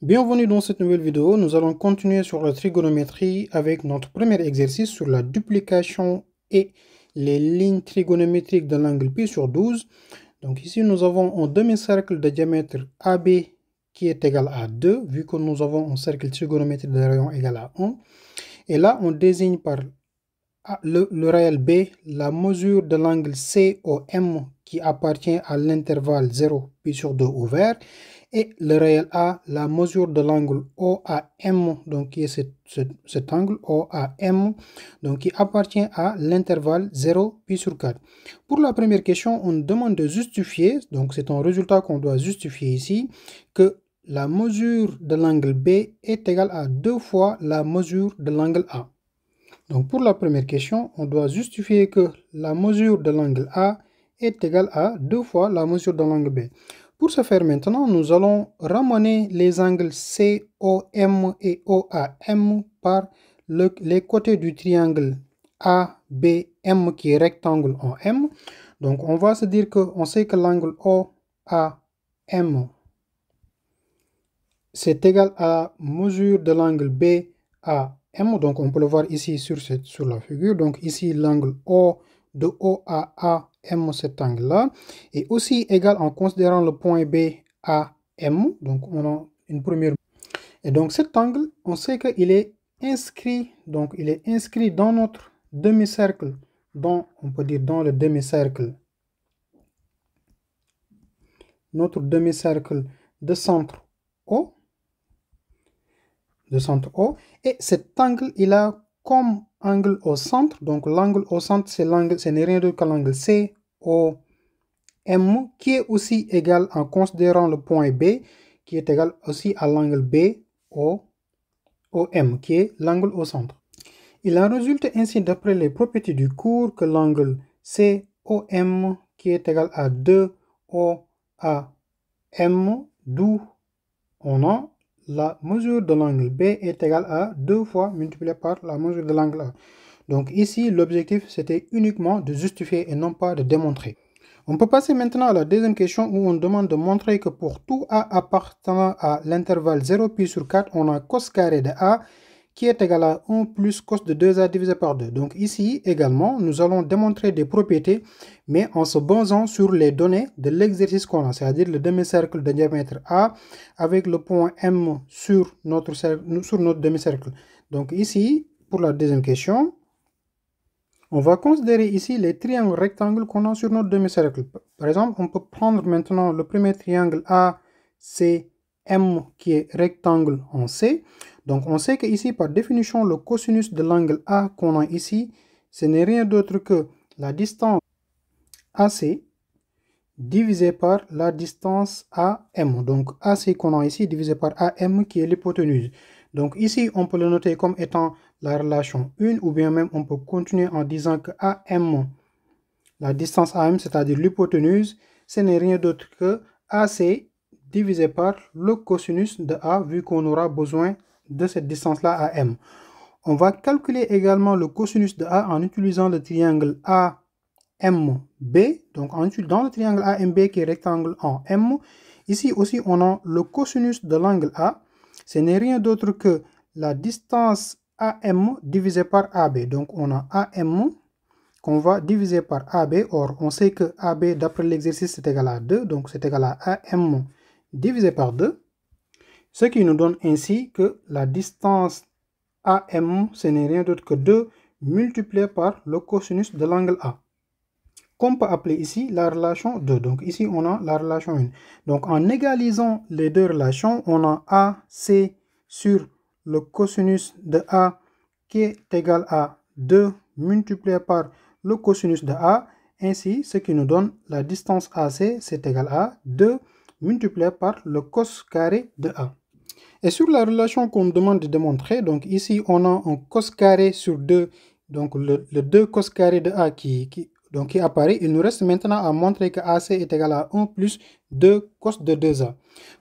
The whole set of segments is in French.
Bienvenue dans cette nouvelle vidéo, nous allons continuer sur la trigonométrie avec notre premier exercice sur la duplication et les lignes trigonométriques de l'angle pi sur 12. Donc ici nous avons un demi-cercle de diamètre AB qui est égal à 2, vu que nous avons un cercle trigonométrique de rayon égal à 1. Et là on désigne par le, réel B, la mesure de l'angle COM qui appartient à l'intervalle 0 puis sur 2 ouvert, et le réel A, la mesure de l'angle OAM, donc qui est cet, angle OAM, donc qui appartient à l'intervalle 0 puis sur 4. Pour la première question, on demande de justifier, donc c'est un résultat qu'on doit justifier ici, que la mesure de l'angle B est égale à deux fois la mesure de l'angle A. Donc pour la première question, on doit justifier que la mesure de l'angle A est égale à deux fois la mesure de l'angle B. Pour ce faire maintenant, nous allons ramener les angles COM et OAM par les côtés du triangle ABM qui est rectangle en M. Donc on va se dire que on sait que l'angle OAM c'est égal à mesure de l'angle B BAM donc, on peut le voir ici sur, cette, sur la figure. Donc, ici, l'angle O de O à A, M, cet angle-là, est aussi égal en considérant le point B à M. Donc, on a une première. Et donc, cet angle, on sait qu'il est inscrit. Donc, il est inscrit dans notre demi-cercle. on peut dire dans le demi-cercle. Notre demi-cercle de centre O de centre O. Et cet angle, il a comme angle au centre. Donc l'angle au centre, c'est l'angle, ce n'est rien d'autre que l'angle M, qui est aussi égal en considérant le point B, qui est égal aussi à l'angle B M qui est l'angle au centre. Il en résulte ainsi d'après les propriétés du cours que l'angle c M qui est égal à 2 M d'où on a la mesure de l'angle B est égale à 2 fois multiplié par la mesure de l'angle A. Donc ici, l'objectif, c'était uniquement de justifier et non pas de démontrer. On peut passer maintenant à la deuxième question où on demande de montrer que pour tout A appartenant à l'intervalle 0 pi sur 4, on a cos carré de A qui est égal à 1 plus cos de 2a divisé par 2. Donc ici également, nous allons démontrer des propriétés, mais en se basant sur les données de l'exercice qu'on a, c'est-à-dire le demi-cercle de diamètre A avec le point M sur notre, sur notre demi-cercle. Donc ici, pour la deuxième question, on va considérer ici les triangles rectangles qu'on a sur notre demi-cercle. Par exemple, on peut prendre maintenant le premier triangle A, C, M qui est rectangle en C. Donc on sait que ici, par définition, le cosinus de l'angle A qu'on a ici, ce n'est rien d'autre que la distance AC divisé par la distance AM. Donc AC qu'on a ici divisé par AM qui est l'hypoténuse. Donc ici, on peut le noter comme étant la relation 1 ou bien même on peut continuer en disant que AM, la distance AM, c'est-à-dire l'hypoténuse, ce n'est rien d'autre que AC divisé par le cosinus de A vu qu'on aura besoin de cette distance-là à M. On va calculer également le cosinus de A en utilisant le triangle AMB, donc en, dans le triangle AMB qui est rectangle en M. Ici aussi, on a le cosinus de l'angle A. Ce n'est rien d'autre que la distance AM divisé par AB. Donc, on a AM qu'on va diviser par AB. Or, on sait que AB, d'après l'exercice, c'est égal à 2. Donc, c'est égal à AM divisé par 2. Ce qui nous donne ainsi que la distance AM, ce n'est rien d'autre que 2 multiplié par le cosinus de l'angle A. Qu'on peut appeler ici la relation 2. Donc ici, on a la relation 1. Donc en égalisant les deux relations, on a AC sur le cosinus de A qui est égal à 2 multiplié par le cosinus de A. Ainsi, ce qui nous donne la distance AC, c'est égal à 2 multiplié par le cos carré de A. Et sur la relation qu'on me demande de démontrer, donc ici on a un cos carré sur 2, donc le, 2 cos carré de A qui, donc qui apparaît. Il nous reste maintenant à montrer que AC est égal à 1 plus 2 cos de 2A.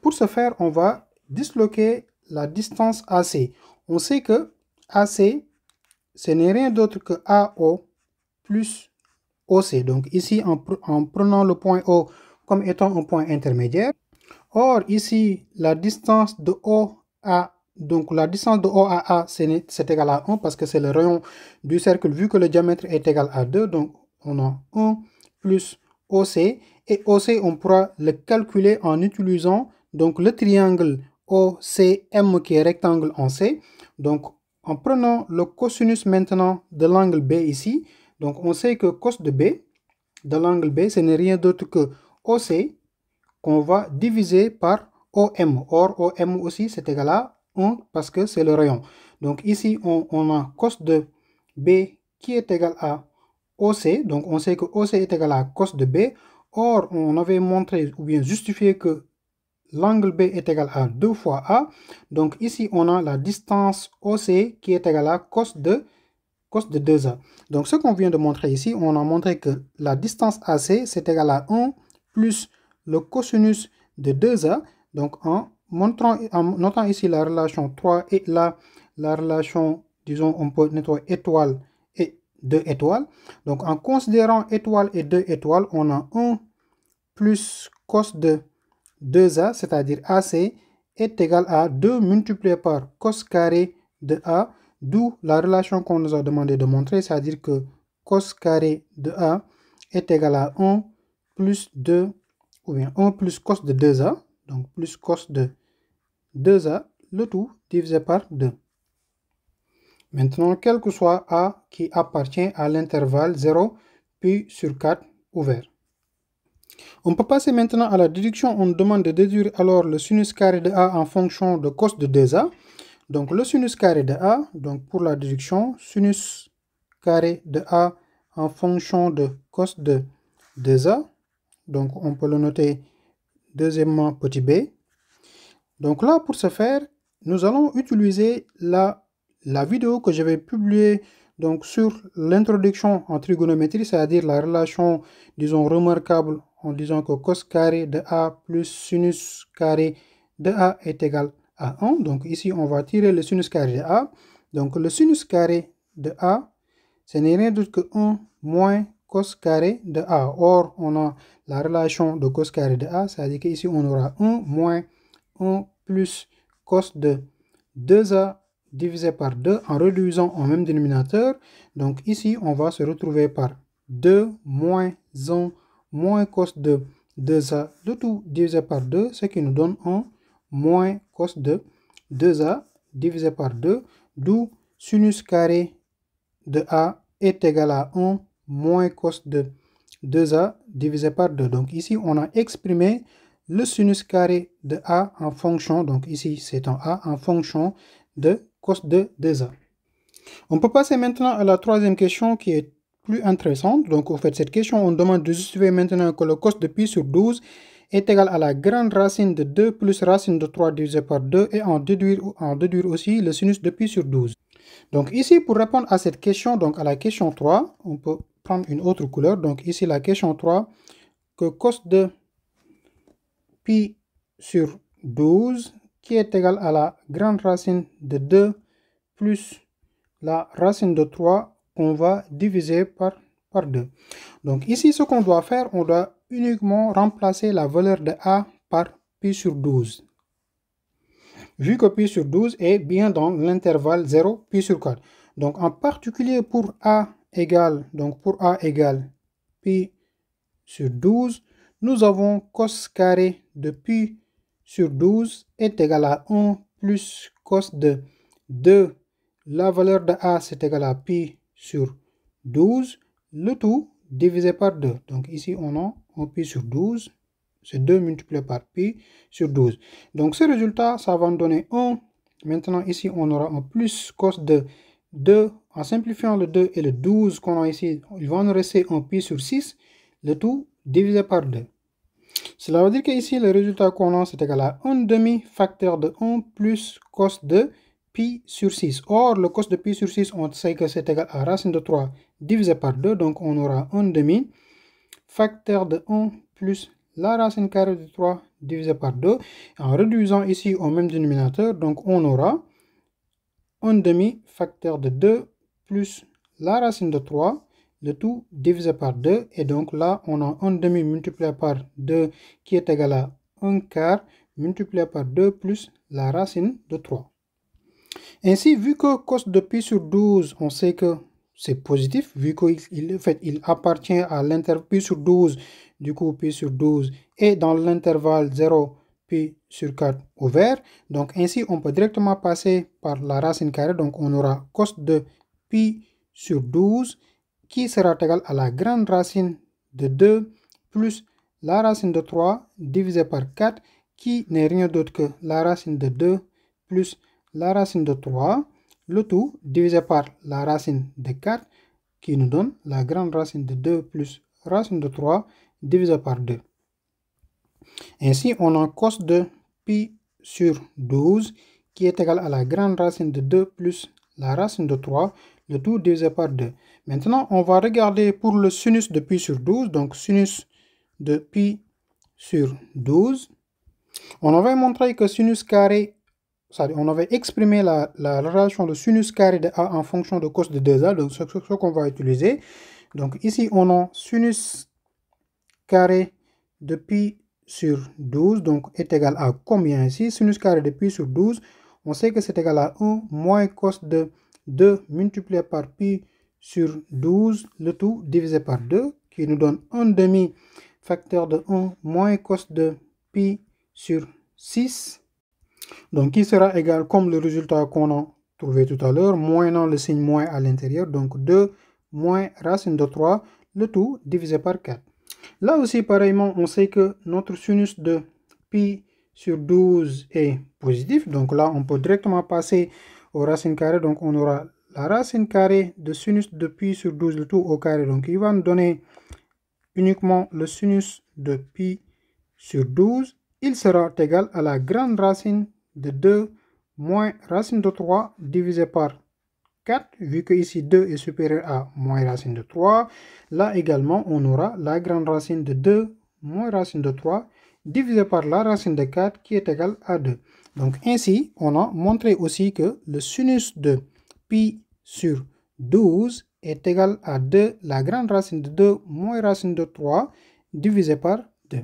Pour ce faire, on va disloquer la distance AC. On sait que AC, ce n'est rien d'autre que AO plus OC. Donc ici, en prenant le point O comme étant un point intermédiaire, Or, ici, la distance de O à donc la distance de O à A, c'est égal à 1 parce que c'est le rayon du cercle vu que le diamètre est égal à 2. Donc on a 1 plus OC. Et OC, on pourra le calculer en utilisant donc le triangle OCM qui est rectangle en C. Donc en prenant le cosinus maintenant de l'angle B ici. Donc on sait que cos de B, de l'angle B, ce n'est rien d'autre que OC qu'on va diviser par OM. Or, OM aussi, c'est égal à 1 parce que c'est le rayon. Donc ici, on, a cos de B qui est égal à OC. Donc on sait que OC est égal à cos de B. Or, on avait montré ou bien justifié que l'angle B est égal à 2 fois A. Donc ici, on a la distance OC qui est égale à cos de, cos de 2A. Donc ce qu'on vient de montrer ici, on a montré que la distance AC, c'est égal à 1 plus le cosinus de 2a, donc en, montrant, en notant ici la relation 3 et là, la relation, disons, on peut nettoyer étoile et 2 étoiles. Donc en considérant étoile et 2 étoiles, on a 1 plus cos de 2a, c'est-à-dire AC, est égal à 2 multiplié par cos carré de A, d'où la relation qu'on nous a demandé de montrer, c'est-à-dire que cos carré de A est égal à 1 plus 2 ou bien 1 plus cos de 2a, donc plus cos de 2a, le tout divisé par 2. Maintenant, quel que soit a qui appartient à l'intervalle 0 puis sur 4 ouvert. On peut passer maintenant à la déduction. On demande de déduire alors le sinus carré de a en fonction de cos de 2a. Donc le sinus carré de a, donc pour la déduction, sinus carré de a en fonction de cos de 2a donc, on peut le noter deuxièmement petit b. Donc là, pour ce faire, nous allons utiliser la, la vidéo que j'avais publiée donc sur l'introduction en trigonométrie, c'est-à-dire la relation, disons, remarquable en disant que cos carré de a plus sinus carré de a est égal à 1. Donc ici, on va tirer le sinus carré de a. Donc le sinus carré de a, ce n'est rien d'autre que 1 moins cos carré de A. Or, on a la relation de cos carré de A, c'est-à-dire qu'ici, on aura 1 moins 1 plus cos de 2A divisé par 2 en réduisant en même dénominateur. Donc ici, on va se retrouver par 2 moins 1 moins cos de 2A, de tout divisé par 2, ce qui nous donne 1 moins cos de 2A divisé par 2, d'où sinus carré de A est égal à 1 moins cos de 2a divisé par 2. Donc ici, on a exprimé le sinus carré de a en fonction, donc ici c'est en a, en fonction de cos de 2a. On peut passer maintenant à la troisième question qui est plus intéressante. Donc au fait, cette question, on demande de justifier maintenant que le cos de pi sur 12 est égal à la grande racine de 2 plus racine de 3 divisé par 2 et en déduire, en déduire aussi le sinus de pi sur 12. Donc ici, pour répondre à cette question, donc à la question 3, on peut prendre une autre couleur. Donc ici, la question 3, que cos de pi sur 12, qui est égal à la grande racine de 2 plus la racine de 3 qu'on va diviser par, par 2. Donc ici, ce qu'on doit faire, on doit uniquement remplacer la valeur de a par pi sur 12. Vu que pi sur 12 est bien dans l'intervalle 0, pi sur 4. Donc en particulier pour a donc pour A égale pi sur 12, nous avons cos carré de pi sur 12 est égal à 1 plus cos de 2. La valeur de A, c'est égal à pi sur 12, le tout divisé par 2. Donc ici, on a un pi sur 12, c'est 2 multiplié par pi sur 12. Donc ce résultat, ça va nous donner 1. Maintenant, ici, on aura en plus cos de 2, en simplifiant le 2 et le 12 qu'on a ici, il va nous rester en pi sur 6, le tout divisé par 2. Cela veut dire qu'ici, le résultat qu'on a, c'est égal à 1 demi facteur de 1 plus cos de pi sur 6. Or, le cos de pi sur 6, on sait que c'est égal à racine de 3 divisé par 2, donc on aura 1 demi facteur de 1 plus la racine carrée de 3 divisé par 2. En réduisant ici au même dénominateur, donc on aura 1 demi facteur de 2 plus la racine de 3, le tout divisé par 2. Et donc là, on a 1 demi multiplié par 2 qui est égal à 1 quart multiplié par 2 plus la racine de 3. Ainsi, vu que cos de pi sur 12, on sait que c'est positif, vu qu'il fait, il appartient à l'intervalle pi sur 12, du coup pi sur 12, et dans l'intervalle 0 sur 4 ouvert. Donc ainsi, on peut directement passer par la racine carrée. Donc on aura cos de pi sur 12 qui sera égal à la grande racine de 2 plus la racine de 3 divisé par 4 qui n'est rien d'autre que la racine de 2 plus la racine de 3, le tout divisé par la racine de 4 qui nous donne la grande racine de 2 plus racine de 3 divisé par 2. Ainsi, on a cos de pi sur 12 qui est égal à la grande racine de 2 plus la racine de 3, le tout divisé par 2. Maintenant, on va regarder pour le sinus de pi sur 12, donc sinus de pi sur 12. On avait montré que sinus carré, on avait exprimé la, relation de sinus carré de A en fonction de cos de 2A, donc ce, ce qu'on va utiliser. Donc ici, on a sinus carré de pi sur 12 donc est égal à combien ici Sinus carré de pi sur 12, on sait que c'est égal à 1 moins cos de 2 multiplié par pi sur 12, le tout divisé par 2, qui nous donne 1 demi facteur de 1 moins cos de pi sur 6, donc qui sera égal comme le résultat qu'on a trouvé tout à l'heure, moins non le signe moins à l'intérieur, donc 2 moins racine de 3, le tout divisé par 4. Là aussi, pareillement, on sait que notre sinus de pi sur 12 est positif. Donc là, on peut directement passer aux racines carrées. Donc on aura la racine carrée de sinus de pi sur 12, le tout au carré. Donc il va nous donner uniquement le sinus de pi sur 12. Il sera égal à la grande racine de 2 moins racine de 3 divisé par 4, vu que ici 2 est supérieur à moins racine de 3. Là également, on aura la grande racine de 2 moins racine de 3 divisé par la racine de 4 qui est égale à 2. Donc ainsi, on a montré aussi que le sinus de pi sur 12 est égal à 2, la grande racine de 2 moins racine de 3 divisé par 2.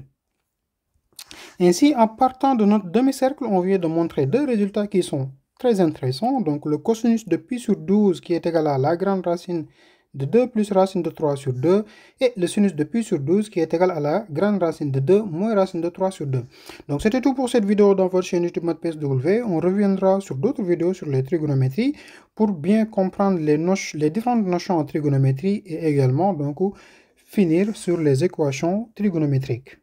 Ainsi, en partant de notre demi-cercle, on vient de montrer deux résultats qui sont Très intéressant. Donc le cosinus de pi sur 12 qui est égal à la grande racine de 2 plus racine de 3 sur 2 et le sinus de pi sur 12 qui est égal à la grande racine de 2 moins racine de 3 sur 2. Donc c'était tout pour cette vidéo dans votre chaîne YouTube MathPSW. On reviendra sur d'autres vidéos sur les trigonométries pour bien comprendre les, les différentes notions en trigonométrie et également donc finir sur les équations trigonométriques.